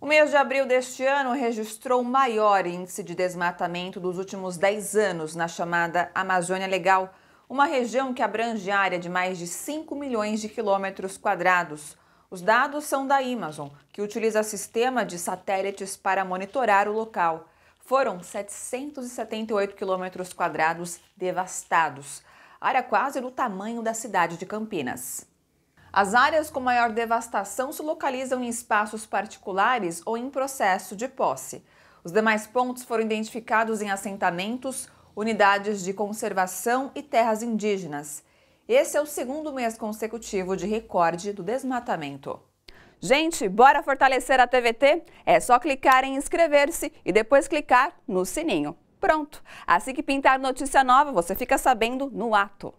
O mês de abril deste ano registrou o maior índice de desmatamento dos últimos 10 anos na chamada Amazônia Legal, uma região que abrange área de mais de 5 milhões de quilômetros quadrados. Os dados são da Amazon, que utiliza sistema de satélites para monitorar o local. Foram 778 quilômetros quadrados devastados, área quase do tamanho da cidade de Campinas. As áreas com maior devastação se localizam em espaços particulares ou em processo de posse. Os demais pontos foram identificados em assentamentos, unidades de conservação e terras indígenas. Esse é o segundo mês consecutivo de recorde do desmatamento. Gente, bora fortalecer a TVT? É só clicar em inscrever-se e depois clicar no sininho. Pronto! Assim que pintar notícia nova, você fica sabendo no ato.